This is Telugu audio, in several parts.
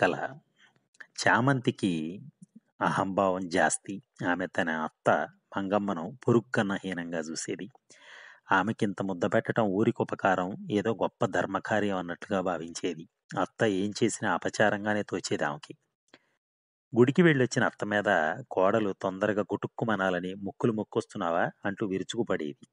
కళ చామంతికి అహంభావం జాస్తి ఆమె తన అత్త మంగమ్మను పొరుక్కన్న హీనంగా చూసేది ఆమెకింత ముద్ద పెట్టడం ఊరికి ఉపకారం ఏదో గొప్ప ధర్మకార్యం అన్నట్లుగా భావించేది అత్త ఏం చేసినా అపచారంగానే తోచేది ఆమెకి గుడికి వెళ్ళొచ్చిన అత్త మీద కోడలు తొందరగా గుటుక్కుమనాలని ముక్కులు మొక్కొస్తున్నావా అంటూ విరుచుకుపడేది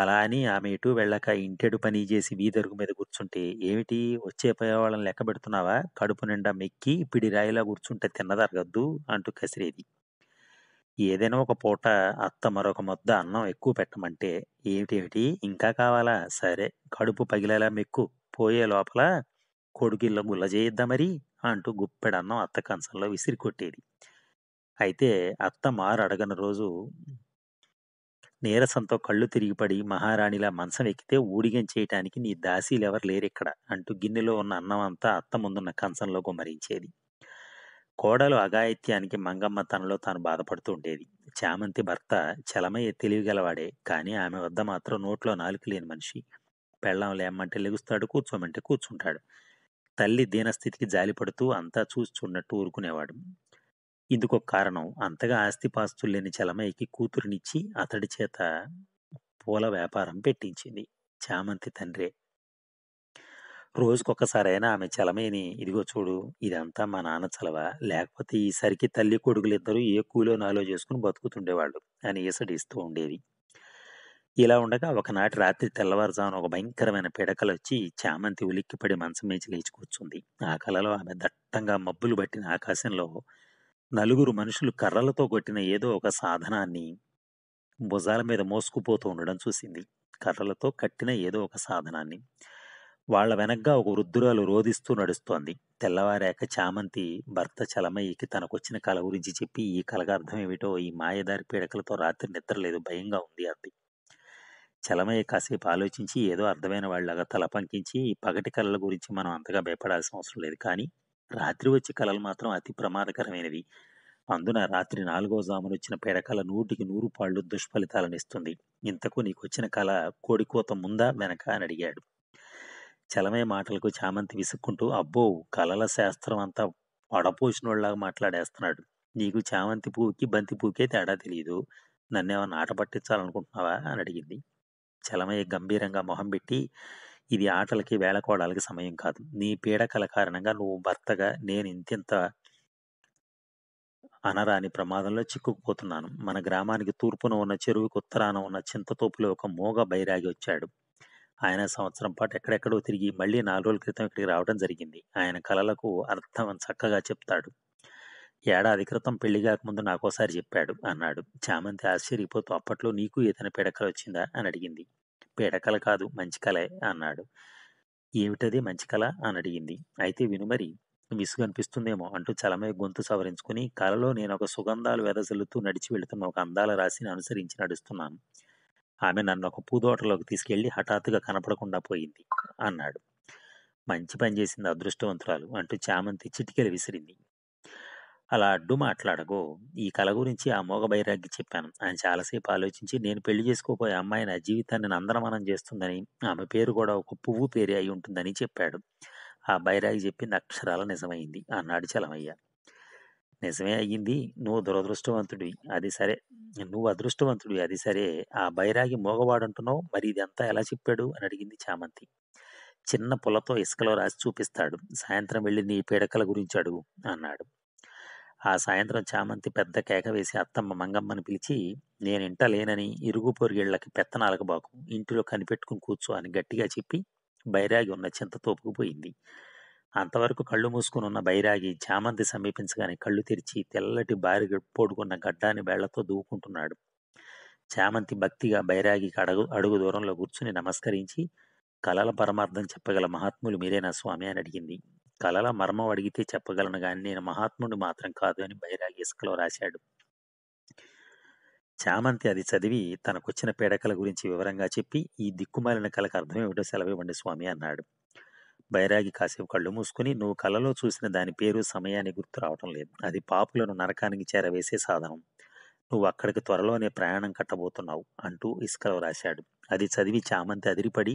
అలా అని ఆమె ఇటు వెళ్ళక ఇంటెడు పని చేసి వీధరుగు మీద కూర్చుంటే ఏమిటి వచ్చే వాళ్ళని లెక్క పెడుతున్నావా కడుపు నిండా మెక్కి పిడి రాయిలా కూర్చుంటే తిన్నదరగద్దు అంటూ కసిరేది ఏదైనా ఒక పూట అత్త మరొక మొద్ద అన్నం ఎక్కువ పెట్టమంటే ఏమిటేమిటి ఇంకా కావాలా సరే కడుపు పగిలేలా మెక్కు పోయే లోపల కొడుకిళ్ళ గుల్ల చేయిద్దా మరి అంటూ గుప్పెడన్నం అత్త కంచంలో విసిరి కొట్టేది అయితే అత్త మారు అడగని రోజు నీరసంతో కళ్ళు తిరిగిపడి మహారాణిలా మంచం ఎక్కితే ఊడిగం చేయటానికి నీ దాసీలెవరు లేరిక్కడ అంటూ గిన్నెలో ఉన్న అన్నం అంతా అత్త ముందున్న కంచంలో గుమ్మరించేది కోడలు అఘాయిత్యానికి మంగమ్మ తనలో తాను బాధపడుతూ ఉండేది చామంతి భర్త చలమయ్యే తెలివిగలవాడే కానీ ఆమె వద్ద మాత్రం నోట్లో నాలుగు లేని మనిషి పెళ్ళం లేమ్మంటే లెగుస్తాడు కూర్చోమంటే కూర్చుంటాడు తల్లి దీనస్థితికి జాలిపడుతూ అంతా చూస్తున్నట్టు ఊరుకునేవాడు ఇందుకు కారణం అంతగా ఆస్తిపాస్తులు లేని చలమయ్యకి కూతురునిచ్చి అతడి చేత పూల వ్యాపారం పెట్టించింది చామంతి తండ్రే రోజుకొకసారైనా ఆమె చలమయ్యని ఇదిగో చూడు ఇదంతా మా నాన్న చలవ లేకపోతే ఈసరికి తల్లి కొడుకులిద్దరూ ఏ కూలో నాలో చేసుకుని బతుకుతుండేవాళ్ళు అని ఈసడిస్తూ ఉండేది ఇలా ఉండగా ఒకనాటి రాత్రి తెల్లవారుజామున ఒక భయంకరమైన పిడకలు వచ్చి చామంతి ఉలిక్కిపడి మంచం మీద లేచి కూర్చుంది ఆ కలలో ఆమె దట్టంగా మబ్బులు పట్టిన ఆకాశంలో నలుగురు మనుషులు కర్రలతో కొట్టిన ఏదో ఒక సాధనాన్ని భుజాల మీద మోసుకుపోతూ ఉండడం చూసింది కర్రలతో కట్టిన ఏదో ఒక సాధనాన్ని వాళ్ల వెనగ్గా ఒక వృద్ధురాలు రోధిస్తూ నడుస్తోంది తెల్లవారాక చామంతి భర్త చలమయ్యకి తనకొచ్చిన కళ గురించి చెప్పి ఈ కలగా అర్థం ఏమిటో ఈ మాయదారి పీడకలతో రాత్రి నిద్రలేదు భయంగా ఉంది అంది చలమయ్య కాసేపు ఆలోచించి ఏదో అర్థమైన వాళ్ళగా తల పంకించి ఈ పగటి కళల గురించి మనం అంతగా భయపడాల్సిన అవసరం లేదు కానీ రాత్రి వచ్చే కళలు మాత్రం అతి ప్రమాదకరమైనవి అందున రాత్రి నాలుగో వచ్చిన పెరకల నూటికి నూరు పాళ్ళు దుష్ఫలితాలను ఇస్తుంది ఇంతకు నీకు వచ్చిన కళ కోడికోత ముందా వెనక అని అడిగాడు చలమే మాటలకు చామంతి విసుక్కుంటూ అబ్బో కళల శాస్త్రం అంతా పడపోసినోళ్ళగా మాట్లాడేస్తున్నాడు నీకు చామంతి పువ్వుకి బంతి పువ్వుకే తేడా తెలియదు నన్నేమన్నా ఆట పట్టించాలనుకుంటున్నావా అని అడిగింది చలమయ్య గంభీరంగా మొహం పెట్టి ఇది ఆటలకి వేళకోవడానికి సమయం కాదు నీ పీడకల కారణంగా నువ్వు భర్తగా నేను ఇంతింత అనరాని ప్రమాదంలో చిక్కుకుపోతున్నాను మన గ్రామానికి తూర్పున ఉన్న చెరువుకు ఉత్తరాన ఉన్న చింతతోపులో ఒక మోగ బైరాగి వచ్చాడు ఆయన సంవత్సరం పాటు ఎక్కడెక్కడో తిరిగి మళ్ళీ నాలుగు రోజుల క్రితం ఇక్కడికి రావడం జరిగింది ఆయన కళలకు అర్థం చక్కగా చెప్తాడు ఏడాది క్రితం పెళ్లి కాకముందు నాకోసారి చెప్పాడు అన్నాడు చామంతి ఆశ్చర్యపోతూ అప్పట్లో నీకు ఏదైనా పిడకలు వచ్చిందా అని అడిగింది పీడకల కాదు మంచి కళే అన్నాడు ఏమిటది మంచి కళ అని అడిగింది అయితే వినుమరి విసుగు అనిపిస్తుందేమో అంటూ చలమయ గొంతు సవరించుకుని కలలో నేను ఒక సుగంధాలు వెదజల్లుతూ నడిచి వెళుతున్న ఒక అందాల రాశిని అనుసరించి నడుస్తున్నాను ఆమె నన్ను ఒక పూదోటలోకి తీసుకెళ్లి హఠాత్తుగా కనపడకుండా పోయింది అన్నాడు మంచి పని చేసింది అదృష్టవంతురాలు అంటూ చామంతి చిటికెలు విసిరింది అలా అడ్డు మాట్లాడకు ఈ కళ గురించి ఆ మోగ బైరాగ్గి చెప్పాను ఆయన చాలాసేపు ఆలోచించి నేను పెళ్లి చేసుకోపోయే అమ్మాయి నా జీవితాన్ని నందనమనం చేస్తుందని ఆమె పేరు కూడా ఒక పువ్వు పేరే అయి ఉంటుందని చెప్పాడు ఆ బైరాగి చెప్పింది అక్షరాల నిజమైంది అన్నాడు చలమయ్య నిజమే అయ్యింది నువ్వు దురదృష్టవంతుడివి అది సరే నువ్వు అదృష్టవంతుడివి అది సరే ఆ బైరాగి మోగవాడంటున్నావు మరి ఇదంతా ఎలా చెప్పాడు అని అడిగింది చామంతి చిన్న పుల్లతో ఇసుకలో రాసి చూపిస్తాడు సాయంత్రం వెళ్ళి నీ పీడకల గురించి అడుగు అన్నాడు ఆ సాయంత్రం చామంతి పెద్ద కేక వేసి అత్తమ్మ మంగమ్మని పిలిచి ఇంట లేనని ఇరుగు పొరిగేళ్లకి పెత్తనాలకు బాకు ఇంటిలో కనిపెట్టుకుని కూర్చో అని గట్టిగా చెప్పి బైరాగి ఉన్న చింత తోపుకుపోయింది అంతవరకు కళ్ళు మూసుకుని ఉన్న బైరాగి చామంతి సమీపించగానే కళ్ళు తెరిచి తెల్లటి బారి పోడుకున్న గడ్డాన్ని వేళ్లతో దూకుంటున్నాడు చామంతి భక్తిగా బైరాగికి అడుగు అడుగు దూరంలో కూర్చుని నమస్కరించి కలల పరమార్థం చెప్పగల మహాత్ములు మీరేనా స్వామి అని అడిగింది కళల మర్మం అడిగితే చెప్పగలను కానీ నేను మహాత్ముడు మాత్రం కాదు అని బైరాగి ఇసుకలో రాశాడు చామంతి అది చదివి తనకొచ్చిన పీడకల గురించి వివరంగా చెప్పి ఈ దిక్కుమాలిన కళకు అర్థం ఏమిటో సెలవివ్వండి స్వామి అన్నాడు బైరాగి కాసేపు కళ్ళు మూసుకుని నువ్వు కళలో చూసిన దాని పేరు సమయాన్ని గుర్తు రావటం లేదు అది పాపులను నరకానికి చేరవేసే సాధనం నువ్వు అక్కడికి త్వరలోనే ప్రయాణం కట్టబోతున్నావు అంటూ ఇసుకలో రాశాడు అది చదివి చామంతి అదిరిపడి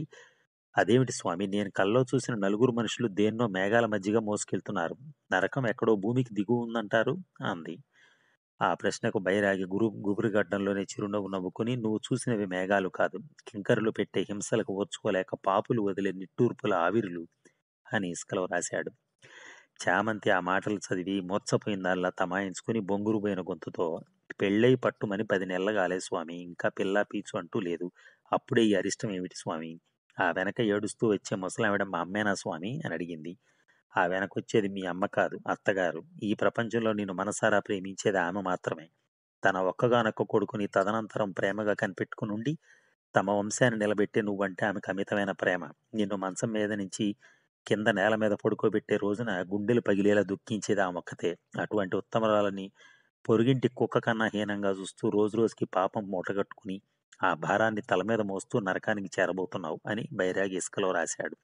అదేమిటి స్వామి నేను కల్లో చూసిన నలుగురు మనుషులు దేన్నో మేఘాల మధ్యగా మోసుకెళ్తున్నారు నరకం ఎక్కడో భూమికి దిగు ఉందంటారు అంది ఆ ప్రశ్నకు బైరాగి గురు గడ్డంలోనే చిరునవ్వు నవ్వుకుని నువ్వు చూసినవి మేఘాలు కాదు కింకరులు పెట్టే హింసలకు ఓర్చుకోలేక పాపులు వదిలే నిట్టూర్పుల ఆవిరులు అని ఇసుకలో రాశాడు చామంతి ఆ మాటలు చదివి మోత్సపోయిందల్లా తమాయించుకుని బొంగురుపోయిన గొంతుతో పెళ్ళై పట్టుమని పది నెలలు కాలే స్వామి ఇంకా పిల్ల పీచు అంటూ లేదు అప్పుడే ఈ అరిష్టం ఏమిటి స్వామి ఆ వెనక ఏడుస్తూ వచ్చే ముసలావిడ మా అమ్మేనా స్వామి అని అడిగింది ఆ వెనకొచ్చేది మీ అమ్మ కాదు అత్తగారు ఈ ప్రపంచంలో నేను మనసారా ప్రేమించేది ఆమె మాత్రమే తన ఒక్కగానొక్క కొడుకుని తదనంతరం ప్రేమగా కనిపెట్టుకునుండి తమ వంశాన్ని నిలబెట్టే నువ్వంటే ఆమెకు అమితమైన ప్రేమ నిన్ను మంచం మీద నుంచి కింద నేల మీద పడుకోబెట్టే రోజున గుండెలు పగిలేలా దుఃఖించేది ఆ మొక్కతే అటువంటి ఉత్తమరాలని పొరుగింటి కుక్క కన్నా హీనంగా చూస్తూ రోజు రోజుకి పాపం మూటగట్టుకుని ఆ భారాన్ని తల మీద మోస్తూ నరకానికి చేరబోతున్నావు అని బైరాగి ఇసుకలో రాశాడు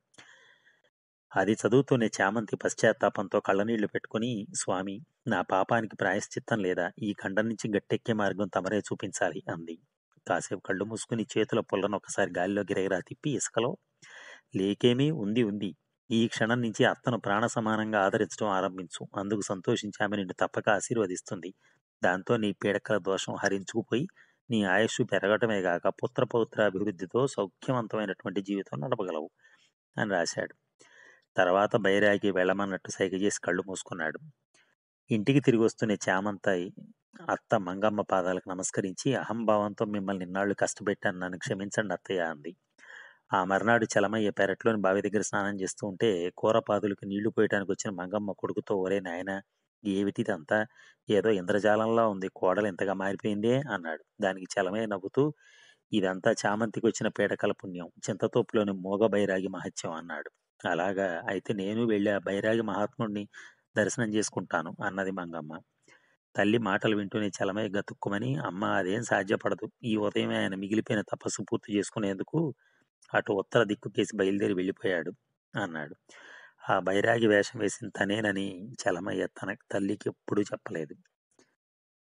అది చదువుతూనే చామంతి పశ్చాత్తాపంతో కళ్ళనీళ్లు పెట్టుకుని స్వామి నా పాపానికి ప్రాయశ్చిత్తం లేదా ఈ ఖండం నుంచి గట్టెక్కే మార్గం తమరే చూపించాలి అంది కాసేపు కళ్ళు మూసుకుని చేతుల పుల్లను ఒకసారి గాలిలో గిరగిరా తిప్పి ఇసుకలో లేకేమీ ఉంది ఉంది ఈ క్షణం నుంచి అత్తను ప్రాణ సమానంగా ఆదరించడం ఆరంభించు అందుకు సంతోషించామని నిన్ను తప్పక ఆశీర్వదిస్తుంది దాంతో నీ పీడకల దోషం హరించుకుపోయి నీ ఆయుస్సు పెరగటమే కాక పుత్రపౌత్ర అభివృద్ధితో సౌఖ్యవంతమైనటువంటి జీవితం నడపగలవు అని రాశాడు తర్వాత బైరాగి వెళ్ళమన్నట్టు సైగ చేసి కళ్ళు మూసుకున్నాడు ఇంటికి తిరిగి వస్తున్న చామంతాయి అత్త మంగమ్మ పాదాలకు నమస్కరించి అహంభావంతో మిమ్మల్ని ఇన్నాళ్ళు కష్టపెట్టాను నన్ను క్షమించండి అత్తయ్య అంది ఆ మర్నాడు చలమయ్య పెరట్లోని బావి దగ్గర స్నానం చేస్తూ ఉంటే కూరపాదులకు నీళ్లు పోయటానికి వచ్చిన మంగమ్మ కొడుకుతో ఒరే నాయన ఏమిటిదంతా ఏదో ఇంద్రజాలంలా ఉంది కోడలు ఇంతగా మారిపోయిందే అన్నాడు దానికి చలమే నవ్వుతూ ఇదంతా చామంతికి వచ్చిన పీడకల పుణ్యం చింతతోపులోని మోగ బైరాగి మహత్యం అన్నాడు అలాగా అయితే నేను వెళ్ళి ఆ బైరాగి మహాత్ముడిని దర్శనం చేసుకుంటాను అన్నది మంగమ్మ తల్లి మాటలు వింటూనే చలమయ్య గతుక్కుమని అమ్మ అదేం సాధ్యపడదు ఈ ఉదయమే ఆయన మిగిలిపోయిన తపస్సు పూర్తి చేసుకునేందుకు అటు ఉత్తర దిక్కుకేసి బయలుదేరి వెళ్ళిపోయాడు అన్నాడు ఆ బైరాగి వేషం వేసిన తనేనని చలమయ్య తన తల్లికి ఎప్పుడూ చెప్పలేదు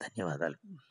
ధన్యవాదాలు